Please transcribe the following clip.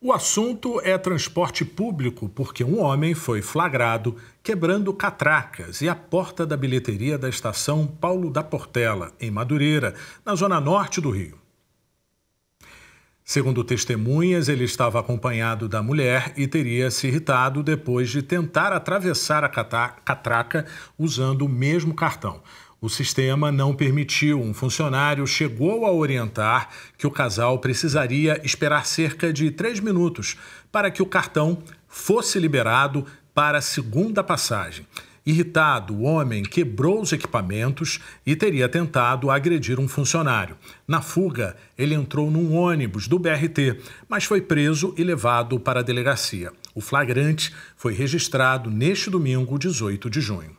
O assunto é transporte público, porque um homem foi flagrado quebrando catracas e a porta da bilheteria da estação Paulo da Portela, em Madureira, na zona norte do Rio. Segundo testemunhas, ele estava acompanhado da mulher e teria se irritado depois de tentar atravessar a catraca usando o mesmo cartão o sistema não permitiu. Um funcionário chegou a orientar que o casal precisaria esperar cerca de três minutos para que o cartão fosse liberado para a segunda passagem. Irritado, o homem quebrou os equipamentos e teria tentado agredir um funcionário. Na fuga, ele entrou num ônibus do BRT, mas foi preso e levado para a delegacia. O flagrante foi registrado neste domingo, 18 de junho.